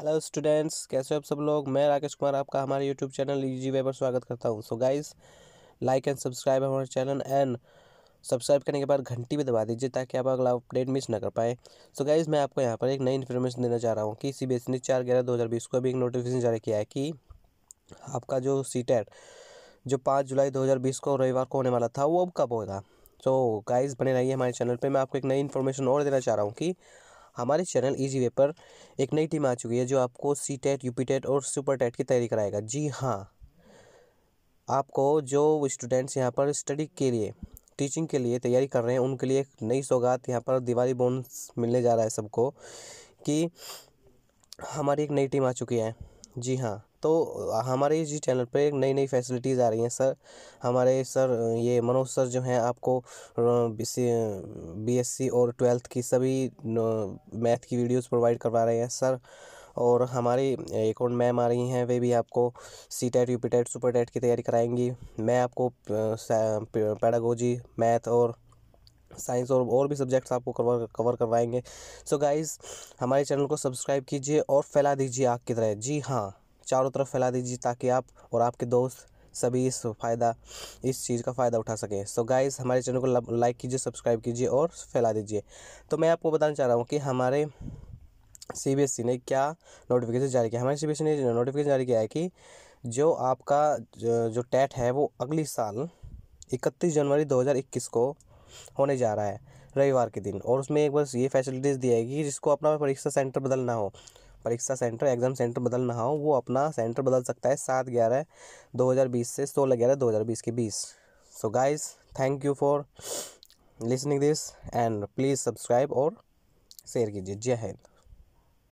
hello students कैसे हो आप सब लोग मैं राकेश कुमार आपका हमारे यूट्यूब चैनल जी वे पर स्वागत करता हूं so guys like and subscribe हमारे चैनल एंड सब्सक्राइब करने के बाद घंटी भी दबा दीजिए ताकि आप अगला अपडेट मिस ना कर पाए सो so गाइज़ मैं आपको यहाँ पर एक नई इन्फॉर्मेशन देना चाह रहा हूँ कि सी बी एस ने चार ग्यारह दो हज़ार बीस को अभी एक नोटिफिकेशन जारी किया है कि आपका जो सी टेट जो पाँच जुलाई दो हज़ार बीस को रविवार को होने वाला था वो अब कब होगा सो गाइज़ बने रहिए हमारे चैनल पर मैं आपको एक नई इन्फॉर्मेशन और देना चाह रहा हूँ कि हमारे चैनल ईजी वे पर एक नई टीम आ चुकी है जो आपको C TET U P TET और सुपर टेट e की तैयारी कराएगा जी हाँ आपको जो स्टूडेंट्स यहाँ पर स्टडी के लिए टीचिंग के लिए तैयारी कर रहे हैं उनके लिए एक नई सौगात यहाँ पर दिवाली बोनस मिलने जा रहा है सबको कि हमारी एक नई टीम आ चुकी है जी हाँ तो हमारे इसी चैनल पे नई नई फैसिलिटीज़ आ रही हैं सर हमारे सर ये मनोज सर जो हैं आपको बी सी और ट्वेल्थ की सभी मैथ की वीडियोस प्रोवाइड करवा रहे हैं सर और हमारी एक और मैम आ रही हैं वे भी आपको C TET U P TET super TET की तैयारी कराएंगी मैं आपको पैडागोजी मैथ और साइंस और और भी सब्जेक्ट्स आपको कवर कवर करवाएंगे सो गाइज़ गाइस हमारे चैनल को सब्सक्राइब कीजिए और फैला दीजिए आग की तरह जी हाँ चारों तरफ फैला दीजिए ताकि आप और आपके दोस्त सभी इस फ़ायदा इस चीज़ का फ़ायदा उठा सकें सो गाइज़ गाइस हमारे चैनल को लाइक कीजिए सब्सक्राइब कीजिए और फैला दीजिए तो मैं आपको बताना चाह रहा हूँ कि हमारे सीबीएसई e ने क्या नोटिफिकेशन जारी किया हमारे सीबीएसई e ने नोटिफिकेशन जारी किया है कि जो आपका जो, टेट टैट है वो अगले साल इकतीस जनवरी इक्कीस को होने जा रहा है रविवार के दिन और उसमें एक बस ये फैसिलिटीज़ दी जाएगी जिसको अपना परीक्षा सेंटर बदलना हो परीक्षा सेंटर एग्ज़ाम सेंटर बदलना हो वो अपना सेंटर बदल सकता है सात ग्यारह दो हज़ार बीस से सोलह ग्यारह दो हज़ार बीस के बीच so guys thank you for listening this and please subscribe और शेयर कीजिए जय हिंद